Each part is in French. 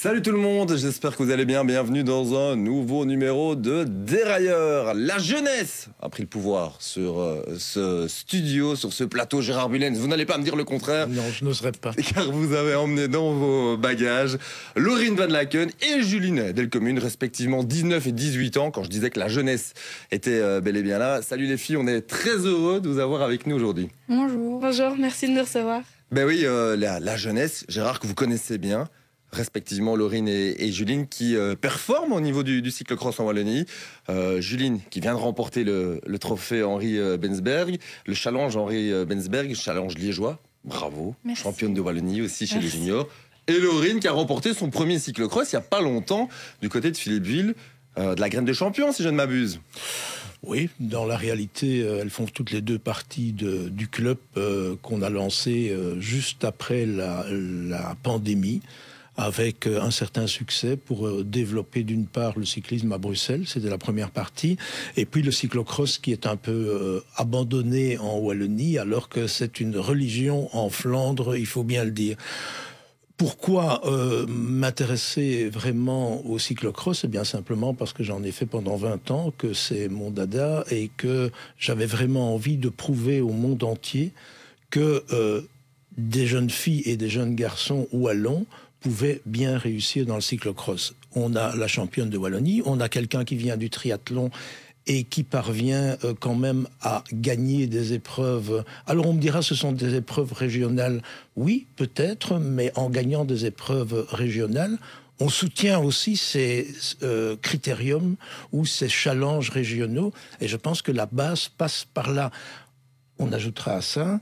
Salut tout le monde, j'espère que vous allez bien. Bienvenue dans un nouveau numéro de Dérailleur. La jeunesse a pris le pouvoir sur euh, ce studio, sur ce plateau Gérard Bulens. Vous n'allez pas me dire le contraire. Non, je n'oserais pas. Car vous avez emmené dans vos bagages Laurine Van Laken et Juline Del Commune, respectivement 19 et 18 ans, quand je disais que la jeunesse était euh, bel et bien là. Salut les filles, on est très heureux de vous avoir avec nous aujourd'hui. Bonjour. Bonjour, merci de nous recevoir. Ben oui, euh, la jeunesse, Gérard, que vous connaissez bien respectivement Laurine et, Juline, qui performe euh, performent au niveau du, du cyclocross en Wallonie. Euh, Juline, qui vient de remporter le, trophée Henri euh, Bensberg, le challenge Henri Bensberg, challenge liégeois. Bravo, championne de Wallonie aussi chez les juniors. Et Laurine, qui a remporté son premier cyclocross il n'y a pas longtemps du côté de Philippe Ville de la graine de champion, si je ne m'abuse. Oui, dans la réalité, elles font toutes les deux partie du club qu'on a lancé juste après la, la pandémie avec euh, un certain succès pour euh, développer d'une part le cyclisme à Bruxelles, c'était la première partie, et puis le cyclocross qui est un peu euh, abandonné en Wallonie alors que c'est une religion en Flandre, il faut bien le dire pourquoi m'intéresser vraiment au cyclocross Eh bien simplement parce que j'en ai fait pendant 20 ans, que c'est mon dada et que j'avais vraiment envie de prouver au monde entier que des jeunes filles et des jeunes garçons wallons pouvait bien réussir dans le cyclocross. On a la championne de Wallonie, on a quelqu'un qui vient du triathlon et qui parvient euh, quand même à gagner des épreuves. Alors on me dira, ce sont des épreuves régionales. Oui, peut-être, mais en gagnant des épreuves régionales, on soutient aussi ces euh, critériums ou ces challenges régionaux. Et je pense que la base passe par là. On ajoutera à ça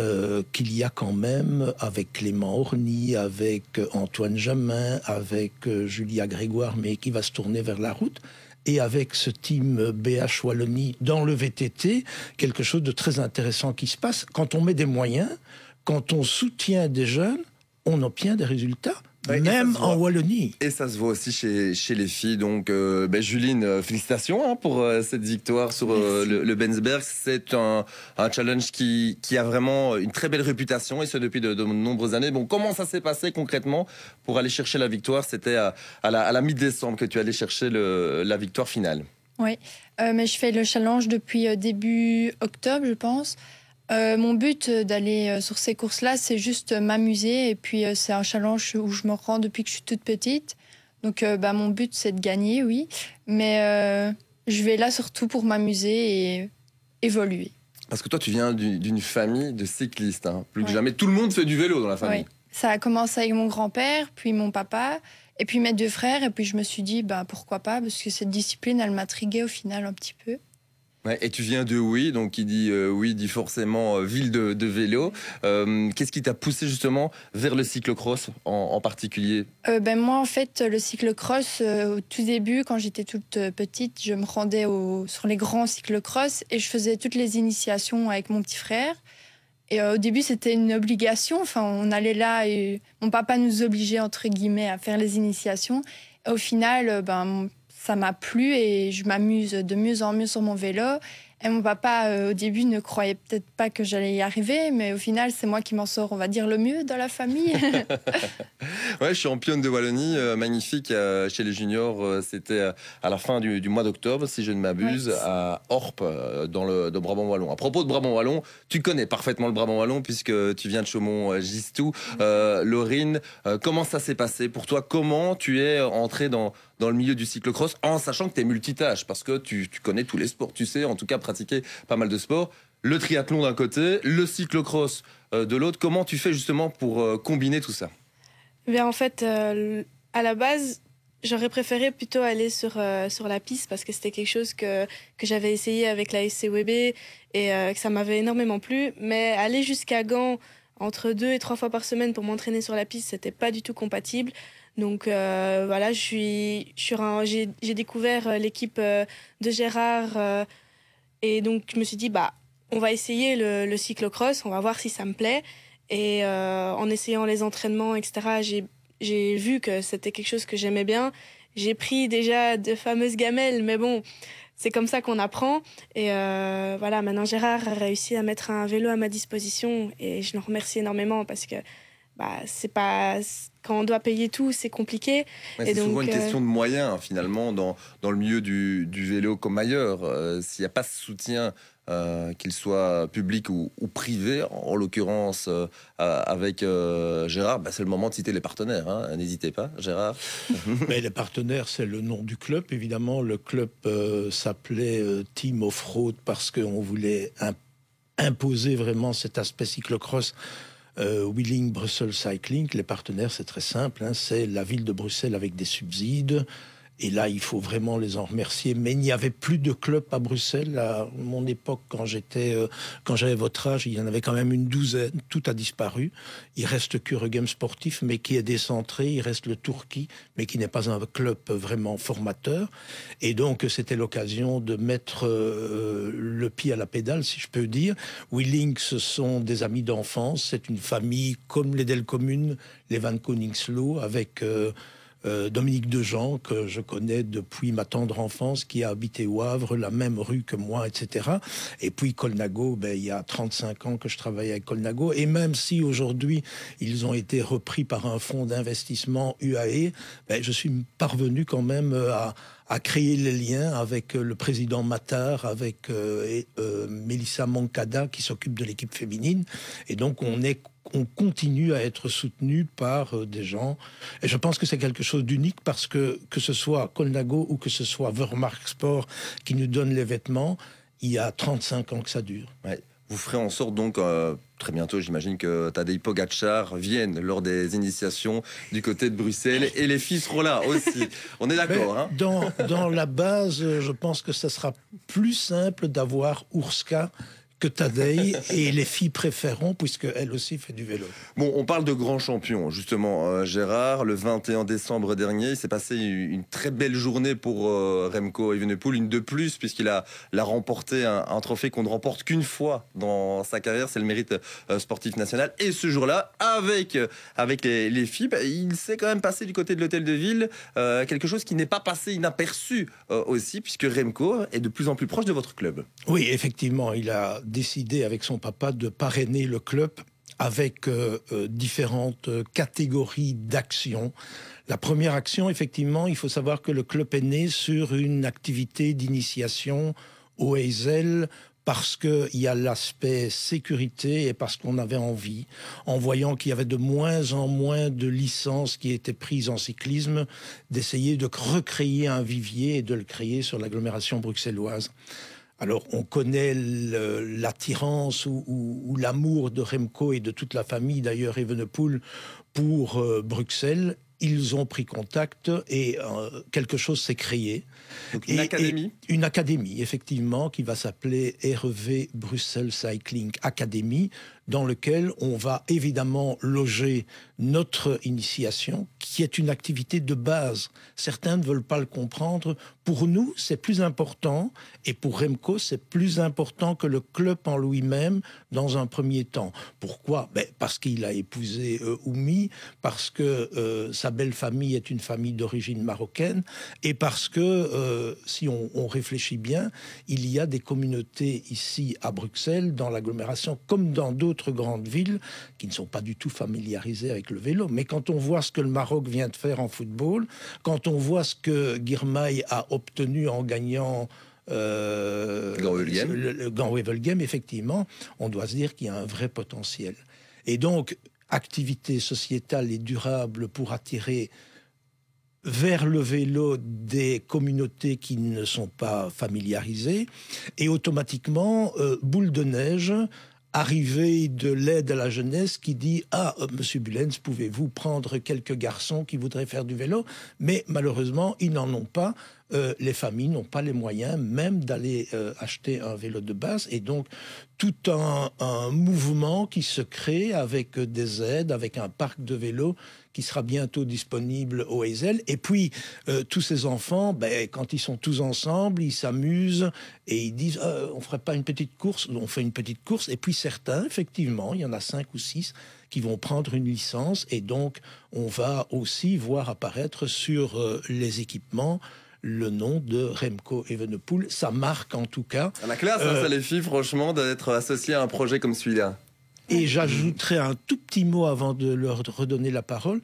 euh, qu'il y a quand même avec Clément Orny, avec euh, Antoine Jamin, avec euh, Julia Grégoire, mais qui va se tourner vers la route et avec ce team BH Wallonie dans le VTT, quelque chose de très intéressant qui se passe. Quand on met des moyens, quand on soutient des jeunes, on obtient des résultats. Même en Wallonie. Et ça se voit aussi chez, chez les filles. Donc, euh, ben, Juline, euh, félicitations hein, pour euh, cette victoire sur le, Benzberg C'est un, un, challenge qui, qui, a vraiment une très belle réputation et ce depuis de, nombreuses années. Bon, comment ça s'est passé concrètement pour aller chercher la victoire C'était à, la, mi-décembre que tu allais chercher la victoire finale. Oui, mais je fais le challenge depuis début octobre, je pense. Euh, mon but euh, d'aller euh, sur ces courses-là, c'est juste m'amuser. Et puis, c'est un challenge où je me rends depuis que je suis toute petite. Donc, bah, mon but, c'est de gagner, oui. Mais je vais là surtout pour m'amuser et évoluer. Parce que toi, tu viens d'une famille de cyclistes. Hein. Plus que jamais, tout le monde fait du vélo dans la famille. Ça a commencé avec mon grand-père, puis mon papa, et puis mes deux frères. Et puis, je me suis dit, bah, pourquoi pas Parce que cette discipline, elle m'intriguait au final un petit peu et tu viens de Oui, donc qui dit Oui, euh, dit forcément euh, ville de, vélo. Euh, qu'est-ce qui t'a poussé justement vers le cyclocross en, en particulier ben Moi, en fait, le cyclocross, au tout début, quand j'étais toute petite, je me rendais au, sur les grands cyclocross et je faisais toutes les initiations avec mon petit frère. Et au début, c'était une obligation. Enfin, on allait là et mon papa nous obligeait, entre guillemets, à faire les initiations. au final, ben, ça m'a plu et je m'amuse de mieux en mieux sur mon vélo. Et mon papa, euh, au début, ne croyait peut-être pas que j'allais y arriver, mais au final, c'est moi qui m'en sors, on va dire, le mieux dans la famille. ouais, je suis championne de Wallonie, euh, magnifique euh, chez les juniors. C'était à la fin du, mois d'octobre, si je ne m'abuse, à orp dans le de Brabant Wallon. À propos de Brabant Wallon, tu connais parfaitement le Brabant Wallon, puisque tu viens de Chaumont-Gistou. Laurine, comment ça s'est passé pour toi Comment tu es entrée dans, dans le milieu du cyclocross en sachant que tu es multitâche parce que tu, tu connais tous les sports, tu sais en tout cas pratiquer pas mal de sports le triathlon d'un côté, le cyclocross euh, de l'autre. Comment tu fais justement pour euh, combiner tout ça eh En fait, euh, à la base, j'aurais préféré plutôt aller sur, sur la piste parce que c'était quelque chose que, que j'avais essayé avec la SCWB et que ça m'avait énormément plu. Mais aller jusqu'à Gand entre deux et trois fois par semaine pour m'entraîner sur la piste, c'était pas du tout compatible. Donc euh, voilà, je suis, j'ai, j'ai découvert euh, l'équipe euh, de Gérard et donc je me suis dit bah on va essayer le, le cyclocross, on va voir si ça me plaît. Et en essayant les entraînements, etc., j'ai vu que c'était quelque chose que j'aimais bien. J'ai pris déjà de fameuses gamelles, mais bon, c'est comme ça qu'on apprend. Et voilà, maintenant Gérard a réussi à mettre un vélo à ma disposition et je le remercie énormément parce que bah, c'est pas quand on doit payer tout, c'est compliqué. c'est souvent une question euh, de moyens finalement dans, dans le milieu du, vélo comme ailleurs. Euh, s'il n'y a pas ce soutien, euh, qu'il soit public ou, privé, en, l'occurrence avec Gérard, bah, c'est le moment de citer les partenaires. Hein. N'hésitez pas, Gérard. Mais les partenaires, c'est le nom du club. Évidemment, le club s'appelait Team Off-Road parce qu'on voulait imposer vraiment cet aspect cyclocross euh, « Willing Wheeling Brussels Cycling, les partenaires, c'est très simple, hein. c'est la ville de Bruxelles avec des subsides, et là, il faut vraiment les en remercier. Mais il n'y avait plus de club à Bruxelles. À mon époque, quand j'étais, euh, quand j'avais votre âge, il y en avait quand même une douzaine. Tout a disparu. Il reste games Sportif, mais qui est décentré. Il reste le Turquie, mais qui n'est pas un club vraiment formateur. Et donc, c'était l'occasion de mettre euh, le pied à la pédale, si je peux dire. Willink, ce sont des amis d'enfance. C'est une famille comme les Del Communes, les Van Koningslo, avec... Euh, euh, Dominique Dejean, que je connais depuis ma tendre enfance, qui a habité au Havre, la même rue que moi, etc. Et puis Colnago, ben, il y a 35 ans que je travaille avec Colnago. Et même si aujourd'hui, ils ont été repris par un fonds d'investissement UAE, ben, je suis parvenu quand même euh, à a créé les liens avec euh, le président Matar, avec euh, euh Melissa Mancada qui s'occupe de l'équipe féminine. Et donc on est on continue à être soutenu par euh, des gens. Et je pense que c'est quelque chose d'unique parce que que ce soit Colnago ou que ce soit Vermark Sport qui nous donne les vêtements, il y a 35 ans que ça dure. Vous ferez en sorte donc euh, très bientôt, j'imagine que Tadej Pogacar vienne lors des initiations du côté de Bruxelles et les fils seront là aussi. On est d'accord. Hein. dans, la base, je pense que ça sera plus simple d'avoir Ourska que Tadei et les filles puisque elle aussi fait du vélo. Bon, on parle de grands champions, justement, euh, Gérard. Le 21 décembre dernier, il s'est passé une très belle journée pour euh, Remco Evenepoel, une de plus, puisqu'il a, remporté un, trophée qu'on ne remporte qu'une fois dans sa carrière. C'est le mérite euh, sportif national. Et ce jour-là, avec, avec les, filles, bah, il s'est quand même passé du côté de l'hôtel de ville quelque chose qui n'est pas passé inaperçu aussi, puisque Remco est de plus en plus proche de votre club. Oui, effectivement, il a décidé avec son papa de parrainer le club avec euh, euh, différentes euh, catégories d'actions. La première action, effectivement, il faut savoir que le club est né sur une activité d'initiation au Hazel parce qu'il y a l'aspect sécurité et parce qu'on avait envie, en voyant qu'il y avait de moins en moins de licences qui étaient prises en cyclisme, d'essayer de recréer un vivier et de le créer sur l'agglomération bruxelloise. Alors, on connaît l'attirance ou, l'amour de Remco et de toute la famille, d'ailleurs, Evenepoel, pour euh, Bruxelles. Ils ont pris contact et euh, quelque chose s'est créé. une académie Une académie, effectivement, qui va s'appeler RV Bruxelles Cycling Academy dans lequel on va évidemment loger notre initiation, qui est une activité de base. Certains ne veulent pas le comprendre. Pour nous, c'est plus important, et pour Remco, c'est plus important que le club en lui-même dans un premier temps. Pourquoi ben, Parce qu'il a épousé euh, Oumi, parce que euh, sa belle famille est une famille d'origine marocaine, et parce que, euh, si on réfléchit bien, il y a des communautés ici à Bruxelles, dans l'agglomération, comme dans d'autres grandes villes qui ne sont pas du tout familiarisées avec le vélo. Mais quand on voit ce que le Maroc vient de faire en football, quand on voit ce que Guirmaï a obtenu en gagnant euh, le, Grand Wevel Game, effectivement, on doit se dire qu'il y a un vrai potentiel. Et donc, activité sociétale et durable pour attirer vers le vélo des communautés qui ne sont pas familiarisées, et automatiquement, euh, boule de neige, arrivée de l'aide à la jeunesse qui dit Ah, euh, monsieur Bulens, pouvez-vous prendre quelques garçons qui voudraient faire du vélo Mais malheureusement, ils n'en ont pas. Euh, les familles n'ont pas les moyens même d'aller euh, acheter un vélo de base. Et donc, tout un, mouvement qui se crée avec des aides, avec un parc de vélos qui sera bientôt disponible au Hazel. Et puis, euh, tous ces enfants, ben, quand ils sont tous ensemble, ils s'amusent et ils disent ah, on ferait pas une petite course On fait une petite course. Et puis, certains, effectivement, il y en a cinq ou six qui vont prendre une licence. Et donc, on va aussi voir apparaître sur euh, les équipements le nom de Remco Evenepoel. Ça marque en tout cas. a la classe, hein, euh, ça les filles, franchement, d'être associé à un projet comme celui-là. Et j'ajouterai un tout petit mot avant de leur redonner la parole.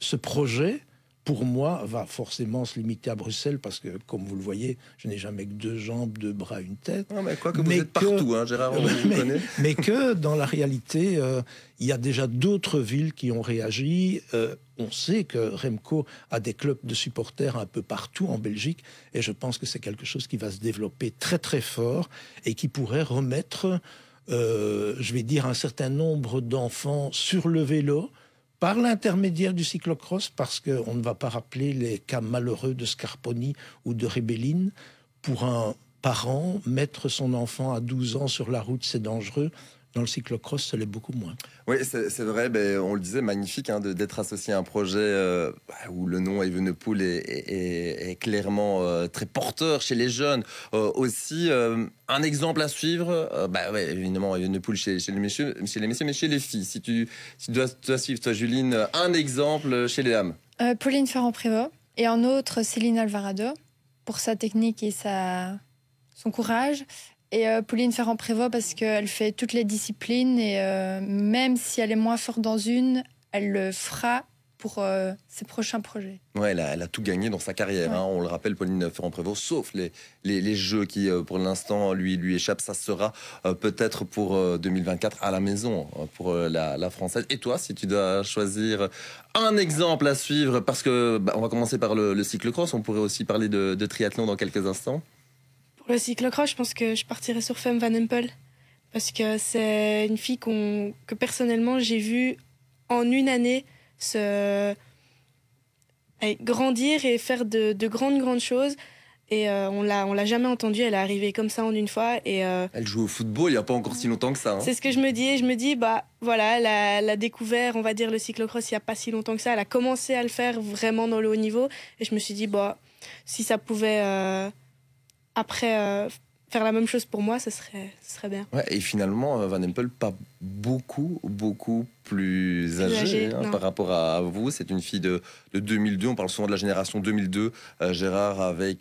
Ce projet, pour moi, va forcément se limiter à Bruxelles parce que, comme vous le voyez, je n'ai jamais que deux jambes, deux bras, une tête. mais quoi que vous êtes partout, hein, Gérard, on vous connaît. mais que dans la réalité, euh, il y a déjà d'autres villes qui ont réagi. Euh, on sait que Remco a des clubs de supporters un peu partout en Belgique et je pense que c'est quelque chose qui va se développer très très fort et qui pourrait remettre euh, je vais dire, un certain nombre d'enfants sur le vélo par l'intermédiaire du cyclocross, parce qu'on ne va pas rappeler les cas malheureux de Scarponi ou de Rébelline. Pour un parent, mettre son enfant à 12 ans sur la route, c'est dangereux. Dans le cyclocross, c'est beaucoup moins. Oui, c'est vrai. mais ben, on le disait, magnifique hein, d'être associé à un projet euh, bah, où le nom Evenepoel est, est, est clairement euh, très porteur chez les jeunes. Euh, aussi, un exemple à suivre, bah, oui, évidemment, Evenepoel chez, chez, les messieurs, les messieurs, mais chez les filles. Si tu, dois, suivre, toi, Juline, un exemple chez les dames. Pauline Ferrand-Prévot et en autre, Céline Alvarado, pour sa technique et sa, son courage. Et euh, Pauline Ferrand-Prévot parce qu'elle fait toutes les disciplines et euh, même si elle est moins forte dans une, elle le fera pour euh, ses prochains projets. Ouais, elle a, tout gagné dans sa carrière. Hein. on le rappelle, Pauline Ferrand-Prévot, sauf les, jeux qui, pour l'instant, lui, lui échappent. Ça sera peut-être pour 2024 à la maison hein, pour la, française. Et toi, si tu dois choisir un exemple à suivre, parce que bah, on va commencer par le, le cross, On pourrait aussi parler de triathlon dans quelques instants. Le cyclocross, je pense que je partirais sur Femme Van Empel parce que c'est une fille que personnellement j'ai vue en une année se eh, grandir et faire de, grandes grandes choses. Et euh, on l'a, on l'a jamais entendue. Elle est arrivée comme ça en une fois. Et euh, elle joue au football. Il n'y a pas encore si longtemps que ça. Hein. C'est ce que je me dis. Et je me dis, bah voilà, elle a, découvert, on va dire, le cyclocross il n'y a pas si longtemps que ça. Elle a commencé à le faire vraiment dans le haut niveau. Et je me suis dit, bah si ça pouvait euh, après, euh, faire la même chose pour moi, ce serait, ce serait bien. et finalement, euh, Van Empel, pas beaucoup, beaucoup plus âgée, hein, par rapport à vous. C'est une fille de, de, 2002. On parle souvent de la génération 2002. Euh, Gérard avec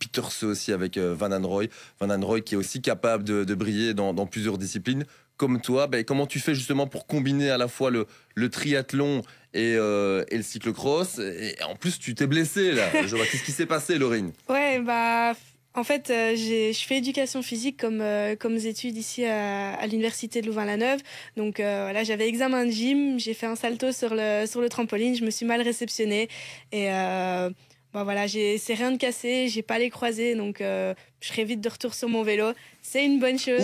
Peter aussi, avec Van Anroy. Van Anroy qui est aussi capable de, briller dans, plusieurs disciplines. Comme toi, ben, comment tu fais justement pour combiner à la fois le, le triathlon et, et, le cyclocross Et en plus, tu t'es blessée là. Je Qu'est-ce qui s'est passé, Laurine Ouais, bah en fait, euh, je fais éducation physique comme, euh, comme études ici à, l'université de Louvain-la-Neuve. Donc euh, voilà, j'avais examen de gym, j'ai fait un salto sur le, sur le trampoline, je me suis mal réceptionné Et bon bah, voilà, c'est rien de cassé, j'ai pas les croisés, donc je serai vite de retour sur mon vélo. C'est une bonne chose.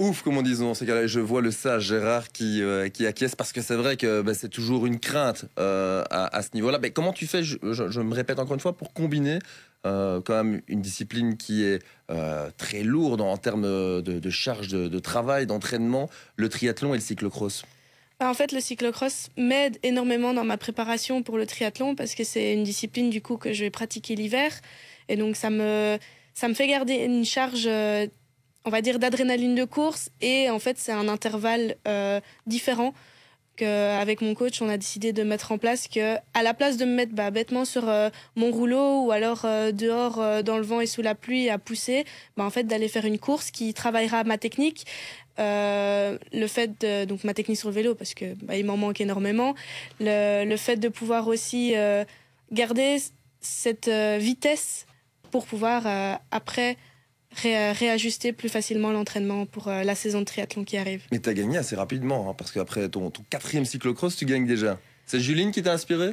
Ouf, comment disons, comme on Je vois le sage Gérard qui, qui acquiesce parce que c'est vrai que bah, c'est toujours une crainte à, ce niveau-là. Mais comment tu fais, je me répète encore une fois, pour combiner euh, quand même une discipline qui est euh, très lourde en termes de, charge de, travail, d'entraînement, le triathlon et le cyclocross bah, en fait, le cyclocross m'aide énormément dans ma préparation pour le triathlon parce que c'est une discipline du coup que je vais pratiquer l'hiver et donc ça me ça me fait garder une charge, euh, on va dire d'adrénaline de course et en fait c'est un intervalle différent avec mon coach, on a décidé de mettre en place que, à la place de me mettre bah, bêtement sur euh, mon rouleau ou alors euh, dehors euh, dans le vent et sous la pluie à pousser, bah, en fait d'aller faire une course qui travaillera ma technique, le fait de, donc ma technique sur le vélo parce que bah, il m'en manque énormément le, le, fait de pouvoir aussi garder cette vitesse pour pouvoir après réajuster plus facilement l'entraînement pour euh, la saison de triathlon qui arrive. Mais tu as gagné assez rapidement, hein, parce qu'après ton, ton quatrième cyclocross, tu gagnes déjà. C'est Juline qui t'a inspiré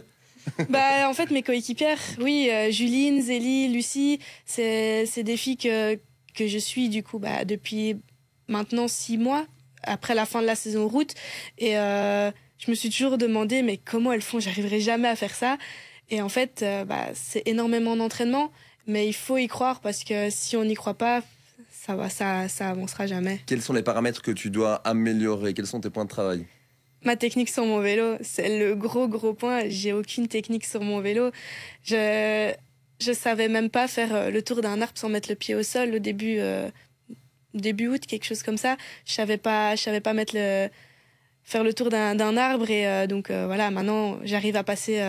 bah, en fait, mes coéquipières, oui, euh, Juline, Zélie, Lucie, c'est des filles que, je suis du coup bah, depuis maintenant six mois, après la fin de la saison route. Et euh, je me suis toujours demandé, mais comment elles font J'arriverai jamais à faire ça. Et en fait, bah, c'est énormément d'entraînement. Mais il faut y croire parce que si on n'y croit pas, ça va, ça, ça avancera jamais. Quels sont les paramètres que tu dois améliorer Quels sont tes points de travail Ma technique sur mon vélo, c'est le gros gros point. J'ai aucune technique sur mon vélo. Je je savais même pas faire euh, le tour d'un arbre sans mettre le pied au sol au début euh, début août quelque chose comme ça. Je savais pas je savais pas mettre le faire le tour d'un arbre et euh, donc voilà maintenant j'arrive à passer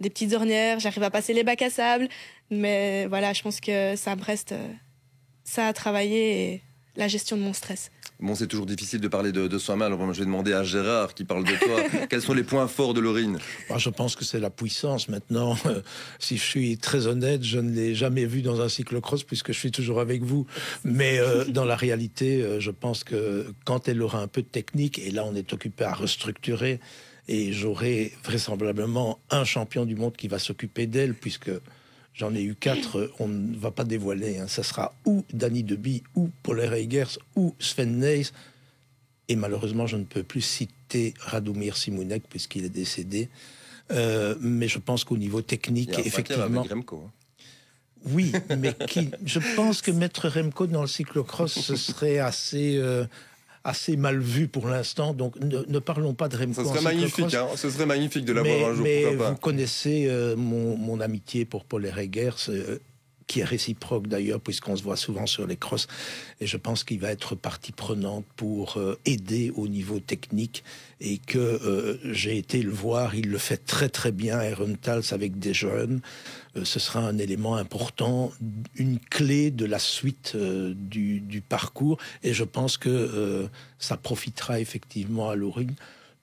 des petites ornières, j'arrive à passer les bacs à sable, mais voilà, je pense que ça me reste euh, ça à travailler et la gestion de mon stress. Bon, c'est toujours difficile de parler de, soi-même. Alors, je vais demander à Gérard qui parle de toi. Quels sont les points forts de Lorine Je pense que c'est la puissance maintenant. si je suis très honnête, je ne l'ai jamais vu dans un cyclocross puisque je suis toujours avec vous. Mais euh, dans la réalité, euh, je pense que quand elle aura un peu de technique, et là, on est occupé à restructurer, et j'aurai vraisemblablement un champion du monde qui va s'occuper d'elle puisque J'en ai eu quatre, on ne va pas dévoiler. Hein. Ça sera ou Danny Deby, ou Paul Reigers, ou Sven Nys. Et malheureusement, je ne peux plus citer Radomir Simunek, puisqu'il est décédé. Euh, mais je pense qu'au niveau technique, Il y a effectivement. Remco, hein. Oui, mais qui, je pense que mettre Remco dans le cyclocross, ce serait assez. Euh, assez mal vu pour l'instant. Donc ne, parlons pas de Remco. Ce serait magnifique, ce hein. serait magnifique de l'avoir un jour. Mais vous connaissez euh, mon, mon, amitié pour Paul Herreger qui est réciproque d'ailleurs, puisqu'on se voit souvent sur les crosses. Et je pense qu'il va être partie prenante pour euh, aider au niveau technique et que euh, j'ai été le voir, il le fait très très bien, Herentals, avec des jeunes. Euh, ce sera un élément important, une clé de la suite du, parcours. Et je pense que ça profitera effectivement à l'orin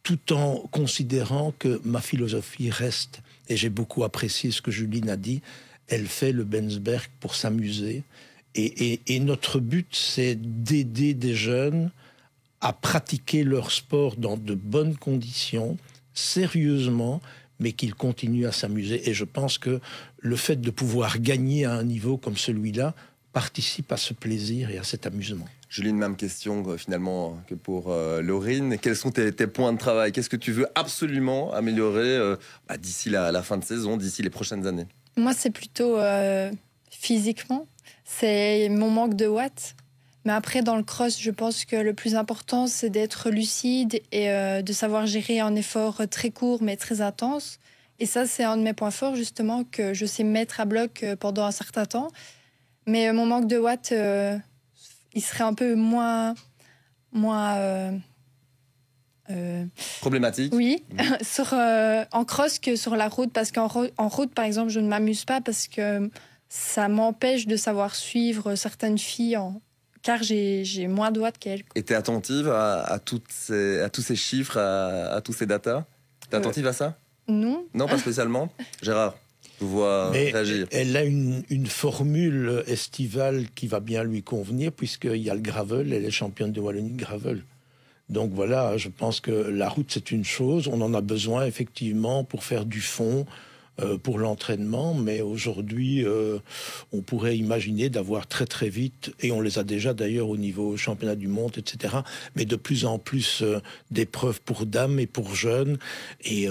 tout en considérant que ma philosophie reste, et j'ai beaucoup apprécié ce que Juline a dit, elle fait le Bensberg pour s'amuser. Et, notre but, c'est d'aider des jeunes à pratiquer leur sport dans de bonnes conditions, sérieusement, mais qu'ils continuent à s'amuser. Et je pense que le fait de pouvoir gagner à un niveau comme celui-là participe à ce plaisir et à cet amusement. Julie, une même question euh, finalement que pour euh, Laurine. Quels sont tes, points de travail Qu'est-ce que tu veux absolument améliorer euh, bah, d'ici la fin de saison, d'ici les prochaines années moi, c'est plutôt euh, physiquement. C'est mon manque de watts. Mais après, dans le cross, je pense que le plus important, c'est d'être lucide et euh, de savoir gérer un effort très court mais très intense. Et ça, c'est un de mes points forts, justement, que je sais mettre à bloc euh, pendant un certain temps. Mais mon manque de watts, il serait un peu moins, moins euh, problématique. Oui, mm. sur, euh, en cross que sur la route, parce qu'en en route, par exemple, je ne m'amuse pas parce que ça m'empêche de savoir suivre certaines filles car j'ai moins de doigts qu'elles. Et tu attentive à, tous ces chiffres, à, tous ces datas Tu es euh, attentive à ça Non. Non, pas spécialement Gérard tu vois Elle a une, formule estivale qui va bien lui convenir, puisqu'il y a le gravel, elle est championne de Wallonie gravel. Donc voilà, je pense que la route, c'est une chose. On en a besoin effectivement pour faire du fond, euh, pour l'entraînement, mais aujourd'hui, euh, on pourrait imaginer d'avoir très très vite, et on les a déjà d'ailleurs au niveau championnat du monde, etc., mais de plus en plus euh, d'épreuves pour dames et pour jeunes. Et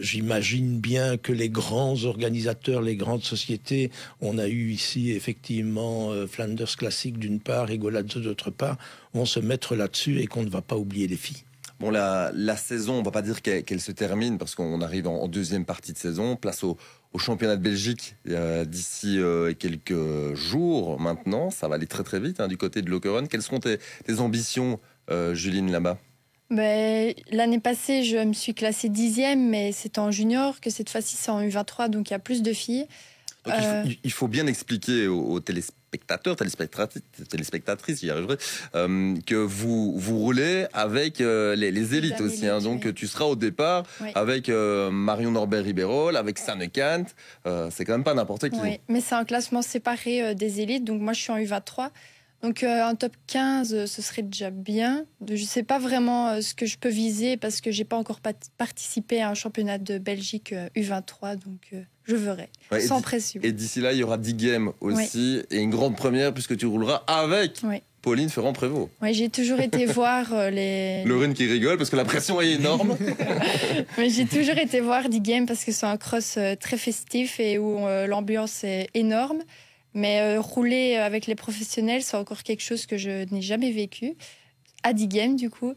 j'imagine bien que les grands organisateurs, les grandes sociétés, on a eu ici effectivement Flanders Classic d'une part et Golazzo d'autre part, vont se mettre là-dessus et qu'on ne va pas oublier les filles. Bon, la, saison, on va pas dire qu'elle se termine parce qu'on arrive en, deuxième partie de saison, place au, championnat de Belgique euh, d'ici euh, quelques jours maintenant. Ça va aller très très vite hein, du côté de Lokeren. Quelles seront tes, ambitions, euh, Juline, là-bas ben, L'année passée, je me suis classée dixième, mais c'est en junior que cette fois-ci, c'est en U23, donc il y a plus de filles. Euh. il, faut, bien expliquer aux, téléspectateurs, téléspectatrices, j'y arriverai, euh, que vous, vous roulez avec euh, les, élites aussi. Hein. donc tu seras au départ avec Marion Norbert Ribérol, avec Sanne Kant. c'est quand même pas n'importe qui. Oui, mais c'est un classement séparé des élites. Donc moi je suis en U23. Donc un top 15, ce serait déjà bien. Je ne sais pas vraiment ce que je peux viser parce que je n'ai pas encore participé à un championnat de Belgique U23. Donc je verrai, sans pression. Et d'ici là, il y aura 10 games aussi, et une grande première puisque tu rouleras avec Pauline Ferrand-Prévot. Oui, j'ai toujours été voir euh, les... Lorraine qui rigole parce que la pression est énorme. Mais j'ai toujours été voir 10 games parce que c'est un cross euh, très festif et où euh, l'ambiance est énorme. Mais rouler avec les professionnels, c'est encore quelque chose que je n'ai jamais vécu. À 10 games, du coup.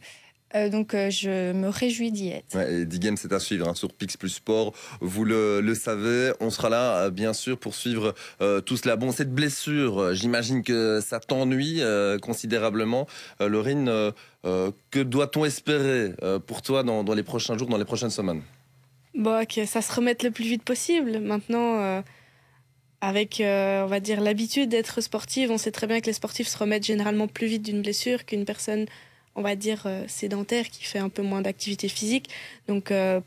Euh, donc euh, je me réjouis d'y être. et D-Game, c'est à suivre hein, sur Pix Plus Sport. Vous le, savez, on sera là, euh, bien sûr, pour suivre tout cela. Bon, cette blessure, j'imagine que ça t'ennuie considérablement. Laurine, que doit-on espérer pour toi dans, les prochains jours, dans les prochaines semaines bon, bah, Que ça se remette le plus vite possible. Maintenant avec, on va dire, l'habitude d'être sportive, on sait très bien que les sportifs se remettent généralement plus vite d'une blessure qu'une personne on va dire, euh, sédentaire, qui fait un peu moins d'activité physique. Donc, euh,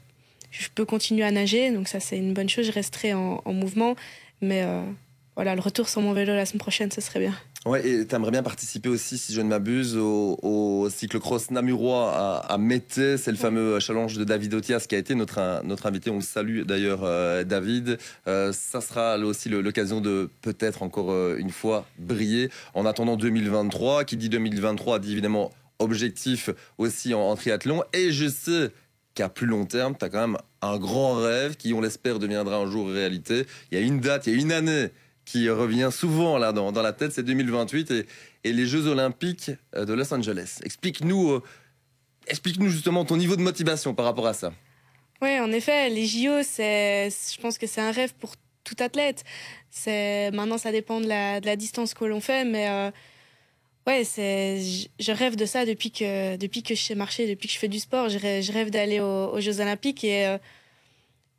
je peux continuer à nager, donc ça, c'est une bonne chose. Je resterai en, mouvement, mais euh, voilà, le retour sur mon vélo la semaine prochaine, ce serait bien. Ouais, et tu aimerais bien participer aussi, si je ne m'abuse, au, au cyclocross namurois à, à Mété. C'est le fameux challenge de David Otias qui a été notre, notre invité. On le salue d'ailleurs, David. ça sera aussi l'occasion de peut-être encore une fois briller en attendant 2023. Qui dit 2023 dit évidemment objectif aussi en, triathlon. Et je sais qu'à plus long terme, tu as quand même un grand rêve qui, on l'espère, deviendra un jour réalité. Il y a une date, il y a une année qui revient souvent là dans, dans la tête, c'est 2028 et, les Jeux Olympiques euh, de Los Angeles. Explique-nous euh, explique-nous justement ton niveau de motivation par rapport à ça. Oui, en effet, les JO, je pense que c'est un rêve pour tout athlète. C'est Maintenant, ça dépend de la, distance que l'on fait, mais... Euh, Ouais, c'est, je rêve de ça depuis que, depuis que je sais marcher, depuis que je fais du sport. Je rêve, d'aller aux, Jeux Olympiques. Et euh,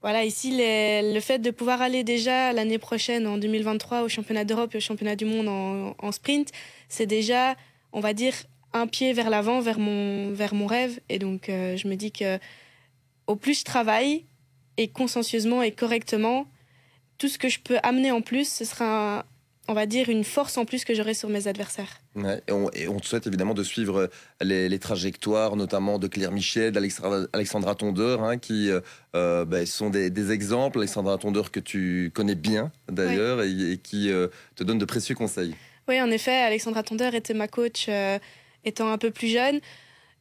voilà, ici, le fait de pouvoir aller déjà l'année prochaine, en 2023, au championnat d'Europe et au championnat du monde en, sprint, c'est déjà, on va dire, un pied vers l'avant, vers mon, vers mon rêve. Et donc, euh, je me dis que au plus je travaille, et consciencieusement et correctement, tout ce que je peux amener en plus, ce sera un, on va dire, une force en plus que j'aurai sur mes adversaires. et, on, te souhaite évidemment de suivre euh, les, trajectoires, notamment de Claire Michel, d'Alexandra Tondeur, hein, qui euh, euh, ben, sont des, exemples. Alexandra Tondeur que tu connais bien d'ailleurs et, qui te donne de précieux conseils. Oui, en effet, Alexandra Tondeur était ma coach étant un peu plus jeune.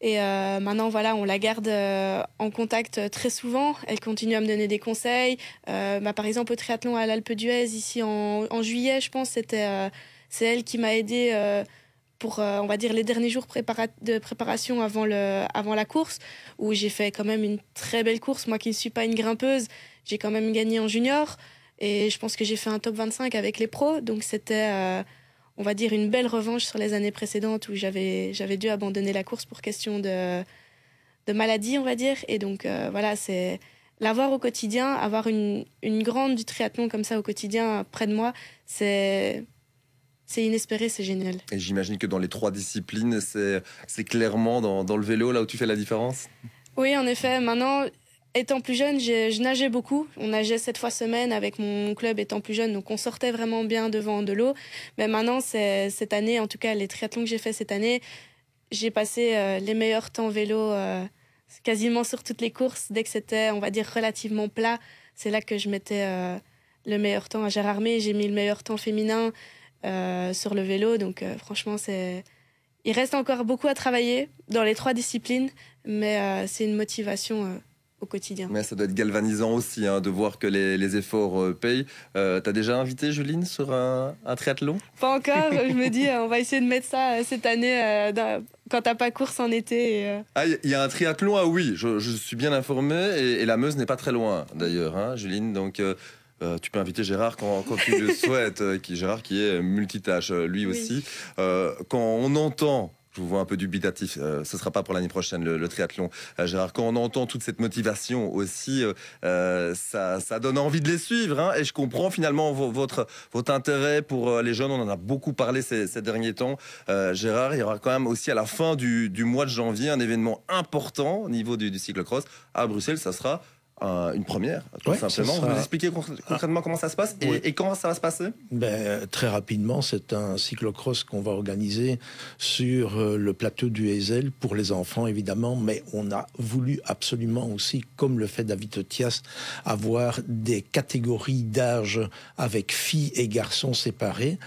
Et euh, maintenant, voilà, on la garde euh, en contact euh, très souvent. Elle continue à me donner des conseils. Bah, par exemple, au triathlon à l'Alpe d'Huez, ici en, en, juillet, je pense, c'était, c'est elle qui m'a aidée pour, on va dire, les derniers jours de préparation avant, le, avant la course, où j'ai fait quand même une très belle course. Moi qui ne suis pas une grimpeuse, j'ai quand même gagné en junior. Et je pense que j'ai fait un top 25 avec les pros. Donc c'était on va dire, une belle revanche sur les années précédentes où j'avais, j'avais dû abandonner la course pour question de, maladie, on va dire. Et donc, euh, voilà, c'est l'avoir au quotidien, avoir une, grande du triathlon comme ça au quotidien près de moi, c'est. C'est inespéré, c'est génial. Et j'imagine que dans les trois disciplines, c'est, clairement dans, dans le vélo là où tu fais la différence Oui, en effet. Maintenant, Étant plus jeune, je nageais beaucoup. On nageait sept fois semaine avec mon club étant plus jeune, donc on sortait vraiment bien devant de l'eau. Mais maintenant, cette année, en tout cas les triathlons que j'ai fait cette année, j'ai passé euh, les meilleurs temps vélo euh, quasiment sur toutes les courses. Dès que c'était, on va dire, relativement plat, c'est là que je mettais euh, le meilleur temps à Gérardmer. J'ai mis le meilleur temps féminin sur le vélo, donc franchement, c'est... Il reste encore beaucoup à travailler dans les trois disciplines, mais c'est une motivation au quotidien. Mais ça doit être galvanisant aussi hein, de voir que les, efforts euh, payent. Euh, as déjà invité Juline sur un, triathlon Pas encore. je me dis, euh, on va essayer de mettre ça euh, cette année quand quand t'as pas course en été. il ah, y a un triathlon Ah oui, je, suis bien informé et, la Meuse n'est pas très loin d'ailleurs, hein, Juline. Donc tu peux inviter Gérard quand, tu le souhaites, qui, Gérard qui est multitâche lui aussi. quand on entend je vous vois un peu dubitatif, euh, ce ne sera pas pour l'année prochaine le, triathlon. Euh, Gérard, quand on entend toute cette motivation aussi, euh, ça, donne envie de les suivre. Hein. et je comprends finalement votre, votre intérêt pour les jeunes. On en a beaucoup parlé ces, derniers temps. Gérard, il y aura quand même aussi à la fin du, mois de janvier un événement important au niveau du, cycle cross à Bruxelles. Ça sera une première, tout simplement. Vous expliquez concrètement comment ça se passe et, comment ça va se passer ben, Très rapidement, c'est un cyclocross qu'on va organiser sur euh, le plateau du Hazel pour les enfants, évidemment, mais on a voulu absolument aussi, comme le fait David Thias, avoir des catégories d'âge avec filles et garçons séparés.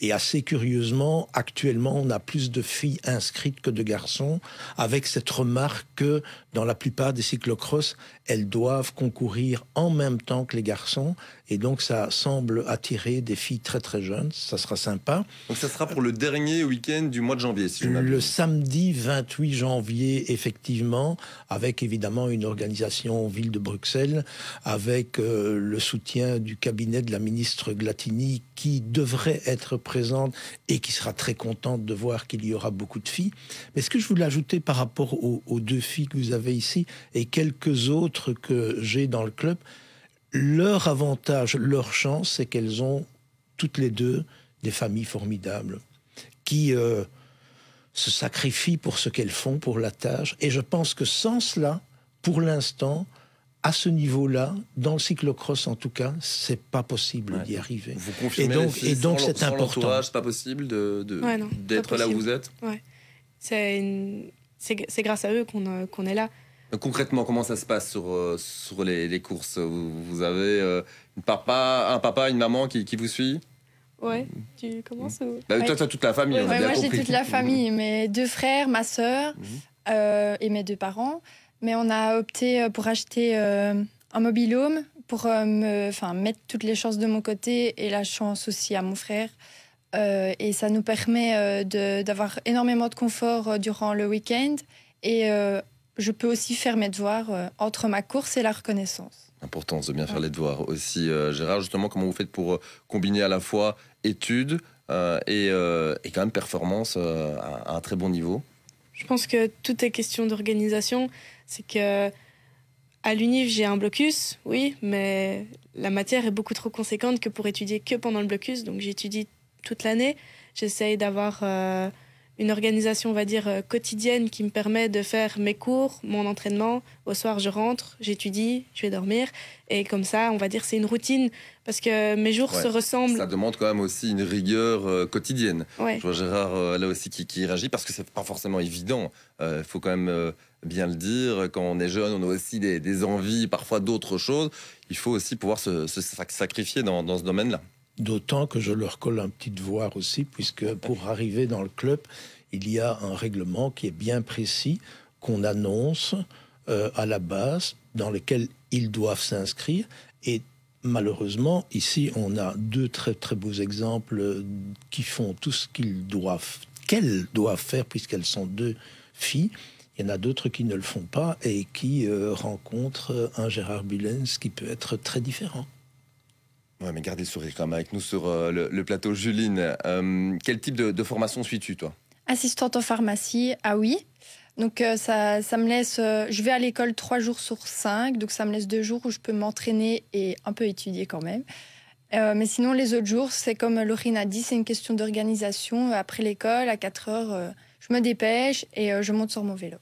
Et assez curieusement, actuellement, on a plus de filles inscrites que de garçons, avec cette remarque que dans la plupart des cyclocross, elles doivent concourir en même temps que les garçons. Et donc, ça semble attirer des filles très très jeunes. Ça sera sympa. Donc, ça sera pour le dernier week-end du mois de janvier, si je Le samedi 28 janvier, effectivement, avec évidemment une organisation ville de Bruxelles, avec euh, le soutien du cabinet de la ministre Glatini, qui devrait être présente et qui sera très contente de voir qu'il y aura beaucoup de filles. Mais ce que je voulais ajouter par rapport aux deux filles que vous avez ici et quelques autres que j'ai dans le club, leur avantage, leur chance, c'est qu'elles ont toutes les deux des familles formidables qui euh, se sacrifient pour ce qu'elles font, pour la tâche. Et je pense que sans cela, pour l'instant, à ce niveau-là, dans le cyclocross en tout cas, c'est pas possible d'y arriver. Vous et donc, et donc c'est important. c'est pas possible d'être de, d'être là où vous êtes. Ouais. C'est une c'est grâce à eux qu'on euh, est là. Euh, concrètement, comment ça se passe sur, euh, les, courses vous, avez papa, un papa, une maman qui, vous suit Ouais, tu commences bah, toi, tu as toute la famille. moi, j'ai toute la famille. Mes deux frères, ma sœur mhm. et mes deux parents. Mais on a opté pour acheter un mobile home pour mettre toutes les chances de mon côté et la chance aussi à mon frère. Euh, et ça nous permet euh, d'avoir énormément de confort euh, durant le week-end. Et je peux aussi faire mes devoirs entre ma course et la reconnaissance. L'importance de bien faire les devoirs aussi. Gérard, justement, comment vous faites pour combiner à la fois études et, et, quand même performance à, un très bon niveau Je pense que tout est question d'organisation. C'est que à l'UNIV j'ai un blocus, oui, mais la matière est beaucoup trop conséquente que pour étudier que pendant le blocus. Donc j'étudie toute l'année. J'essaye d'avoir euh, une organisation, on va dire, euh, quotidienne qui me permet de faire mes cours, mon entraînement. Au soir, je rentre, j'étudie, je vais dormir. Et comme ça, on va dire, c'est une routine parce que mes jours se ressemblent. Ça demande quand même aussi une rigueur euh, quotidienne. Je vois Gérard là aussi qui, réagit parce que c'est pas forcément évident. Il faut quand même bien le dire. Quand on est jeune, on a aussi des, envies, parfois d'autres choses. Il faut aussi pouvoir se, sacrifier dans ce domaine-là. D'autant que je leur colle un petit devoir aussi, puisque pour arriver dans le club, il y a un règlement qui est bien précis, qu'on annonce euh, à la base, dans lequel ils doivent s'inscrire. Et malheureusement, ici, on a deux très très beaux exemples euh, qui font tout ce qu'ils doivent, qu'elles doivent faire, puisqu'elles sont deux filles. Il y en a d'autres qui ne le font pas et qui euh, rencontrent un Gérard Bullens qui peut être très différent. Ouais, mais gardez le sourire quand même avec nous sur euh, le, plateau. Juline, euh, quel type de, formation suis-tu, toi Assistante en pharmacie, ah oui. Donc euh, ça, me laisse, je vais à l'école trois jours sur cinq, donc ça me laisse deux jours où je peux m'entraîner et un peu étudier quand même. mais sinon, les autres jours, c'est comme Laurine a dit, c'est une question d'organisation. Après l'école, à 4 heures, je me dépêche et je monte sur mon vélo.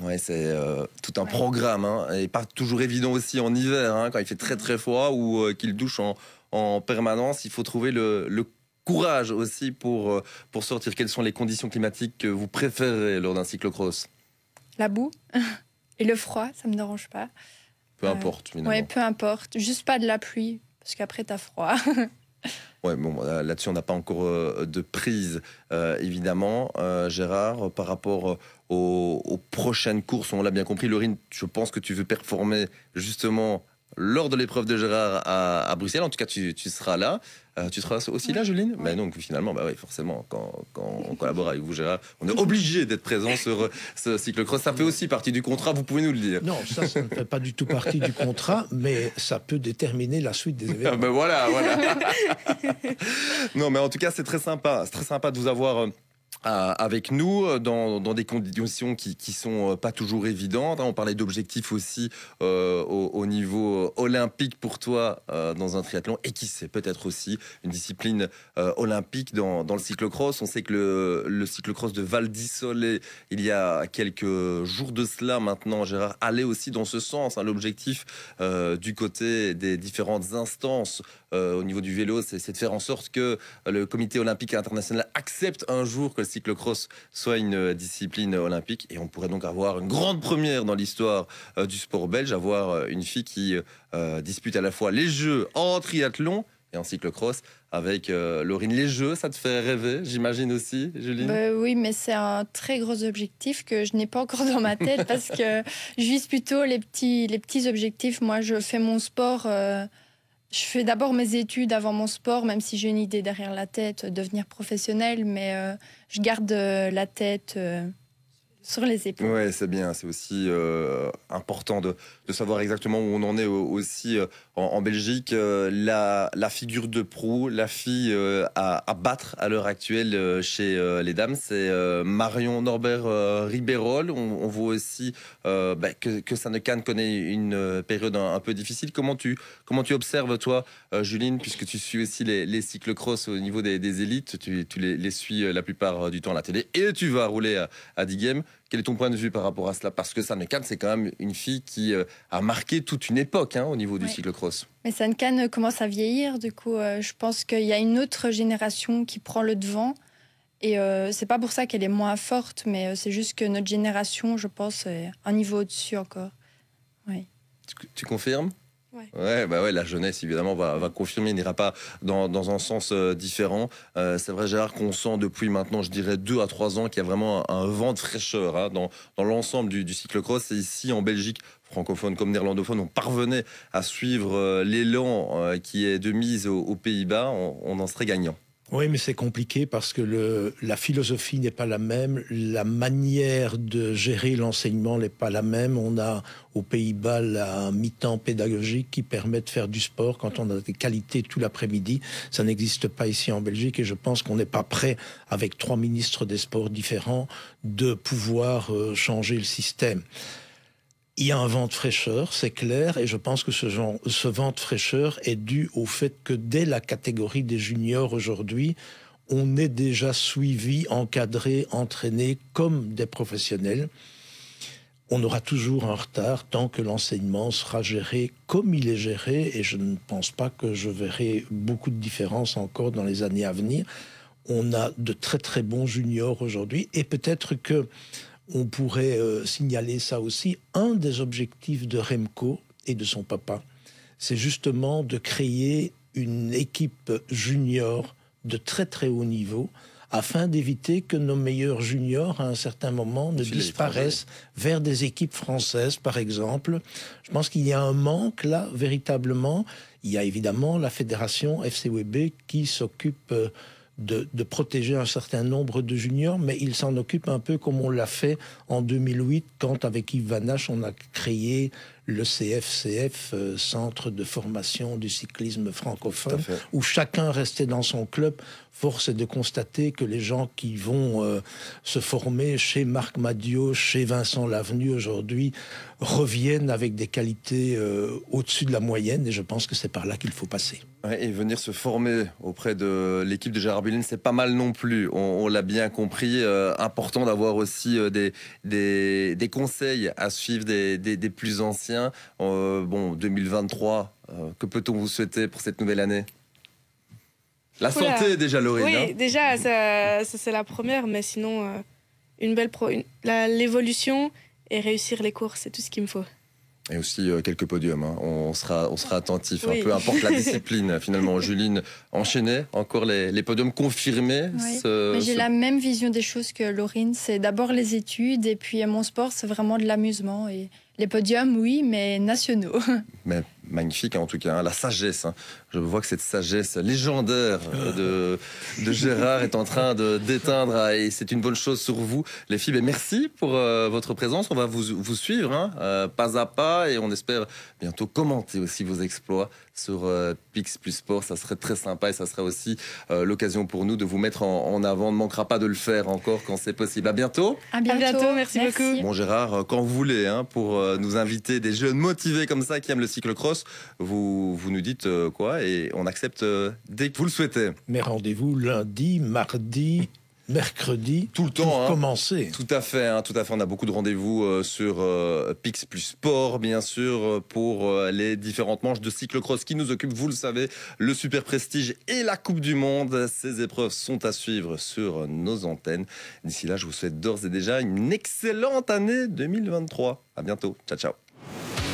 Ouais, c'est euh, tout un programme, hein. et pas toujours évident aussi en hiver, hein, quand il fait très très froid ou euh, qu'il douche en, en, permanence. Il faut trouver le, courage aussi pour, euh, pour sortir. Quelles sont les conditions climatiques que vous préférez lors d'un cyclocross La boue et le froid, ça ne me dérange pas. Peu importe, Oui, peu importe. Juste pas de la pluie, parce qu'après, tu as froid. Ouais, bon, euh, là-dessus, on n'a pas encore euh, de prise, euh, évidemment, Gérard, par rapport aux, aux prochaines courses. On l'a bien compris, Lorine, je pense que tu veux performer justement lors de l'épreuve de Gérard à, Bruxelles. En tout cas, tu, seras là. Euh, tu seras aussi là, Juline Mais ben donc, finalement, bah oui, forcément, quand, on collabore avec vous, Gérard, on est obligé d'être présent sur euh, ce cycle cross. Ça fait aussi partie du contrat, vous pouvez nous le dire. Non, ça, ça ne fait pas du tout partie du contrat, mais ça peut déterminer la suite des ah, événements. ben voilà, voilà. non, mais en tout cas, c'est très sympa. C'est très sympa de vous avoir. Euh, avec nous euh, dans, dans, des conditions qui, qui sont euh, pas toujours évidentes. Hein. On parlait d'objectifs aussi euh, au, niveau olympique pour toi dans un triathlon et qui sait peut-être aussi une discipline olympique dans, dans, le cyclocross. On sait que le, le cyclocross de Val et il y a quelques jours de cela maintenant, Gérard, allait aussi dans ce sens. Hein. L'objectif du côté des différentes instances au niveau du vélo, c'est de faire en sorte que le comité olympique international accepte un jour que le cyclocross soit une euh, discipline euh, olympique. Et on pourrait donc avoir une grande première dans l'histoire euh, du sport belge, avoir une fille qui dispute à la fois les Jeux en triathlon et en cyclocross avec Lorine Les Jeux, ça te fait rêver, j'imagine aussi, Julie bah Oui, mais c'est un très gros objectif que je n'ai pas encore dans ma tête parce que je vise plutôt les petits, les petits objectifs. Moi, je fais mon sport. Je fais d'abord mes études avant mon sport, même si j'ai une idée derrière la tête, euh, devenir professionnelle, mais euh, je garde euh, la tête sur les épaules. Ouais, c'est bien. C'est aussi euh, important de, savoir exactement où on en est aussi euh, en, Belgique. Euh, la, figure de proue, la fille à, battre à l'heure actuelle chez les dames, c'est Marion Norbert Ribérol. On, voit aussi bah, que, que connaît une période un, peu difficile. Comment tu, comment tu observes, toi, Juline, puisque tu suis aussi les, les cross au niveau des, élites, tu, les, suis la plupart du temps à la télé et tu vas rouler à 10 games. Quel est ton point de vue par rapport à cela Parce que Sanne c'est quand même une fille qui euh, a marqué toute une époque hein, au niveau du cyclocross. Mais Sanne euh, commence à vieillir, du coup, euh, je pense qu'il y a une autre génération qui prend le devant. Et c'est pas pour ça qu'elle est moins forte, mais c'est juste que notre génération, je pense, est un niveau au-dessus encore. Oui. tu confirmes Ouais. Bah ouais, la jeunesse évidemment va, va confirmer, n'ira pas dans, un sens euh, différent. Euh, c'est vrai, Gérard, qu'on sent depuis maintenant, je dirais, deux à trois ans, qu'il y a vraiment un, vent de fraîcheur hein, dans, l'ensemble du, du cyclocross. Et ici, en Belgique, francophone comme néerlandophone, on parvenait à suivre euh, l'élan qui est de mise aux, Pays-Bas, on, en serait gagnant. Oui, mais c'est compliqué parce que la philosophie n'est pas la même, la manière de gérer l'enseignement n'est pas la même. On a aux Pays-Bas la mi-temps pédagogique qui permet de faire du sport quand on a des qualités tout l'après-midi. Ça n'existe pas ici en Belgique et je pense qu'on n'est pas prêt, avec trois ministres des sports différents, de pouvoir euh, changer le système il y a un vent de fraîcheur, c'est clair, et je pense que ce, vent de fraîcheur est dû au fait que dès la catégorie des juniors aujourd'hui, on est déjà suivi, encadré, entraîné comme des professionnels. On aura toujours un retard tant que l'enseignement sera géré comme il est géré, et je ne pense pas que je verrai beaucoup de différences encore dans les années à venir. On a de très très bons juniors aujourd'hui, et peut-être que on pourrait euh, signaler ça aussi. Un des objectifs de Remco et de son papa, c'est justement de créer une équipe junior de très très haut niveau afin d'éviter que nos meilleurs juniors, à un certain moment, ne disparaissent vers des équipes françaises, par exemple. Je pense qu'il y a un manque là, véritablement. Il y a évidemment la fédération FCWB qui s'occupe euh, de, protéger un certain nombre de juniors, mais il s'en occupe un peu comme on l'a fait en 2008, quand avec Yves Vanache, on a créé le CFCF, euh, Centre de formation du cyclisme francophone, où chacun restait dans son club. Force est de constater que les gens qui vont euh, se former chez Marc Madiot, chez Vincent Lavenu aujourd'hui, reviennent avec des qualités euh, au-dessus de la moyenne, et je pense que c'est par là qu'il faut passer et venir se former auprès de l'équipe de Gérard c'est pas mal non plus. On, l'a bien compris. Euh, important d'avoir aussi euh, des, des, conseils à suivre des, des, plus anciens. Euh, bon, 2023, que peut-on vous souhaiter pour cette nouvelle année La santé, déjà, Laurine. Oui, hein. déjà, ça, c'est la première, mais sinon, une belle l'évolution et réussir les courses, c'est tout ce qu'il me faut. Et aussi euh, quelques podiums. Hein. On sera, on sera attentif, hein. peu importe la discipline. Finalement, Juline enchaînait encore les, podiums confirmés. J'ai la même vision des choses que Laurine. C'est d'abord les études et puis mon sport, c'est vraiment de l'amusement. Et les podiums, oui, mais nationaux. Mais magnifique, hein, en tout cas, hein, la sagesse. Hein. Je vois que cette sagesse légendaire euh, de, de Gérard est en train de d'éteindre et c'est une bonne chose sur vous, les filles. Ben, merci pour euh, votre présence. On va vous, suivre euh, pas à pas et on espère bientôt commenter aussi vos exploits sur euh, Pix plus Sport. Ça serait très sympa et ça serait aussi euh, l'occasion pour nous de vous mettre en, avant. Ne manquera pas de le faire encore quand c'est possible. À bientôt. À bientôt, merci, beaucoup. Bon Gérard, euh, quand vous voulez, hein, pour nous inviter des jeunes motivés comme ça qui aiment le cyclocross, vous, vous nous dites quoi et on accepte dès que vous le souhaitez. Mais rendez-vous lundi, mardi mercredi tout le temps pour hein. Tout à fait, hein, tout à fait. On a beaucoup de rendez-vous euh, sur euh, Pix plus Sport, bien sûr, euh, pour les différentes manches de cyclocross qui nous occupent. Vous le savez, le Super Prestige et la Coupe du Monde. Ces épreuves sont à suivre sur nos antennes. D'ici là, je vous souhaite d'ores et déjà une excellente année 2023. À bientôt. Ciao, ciao.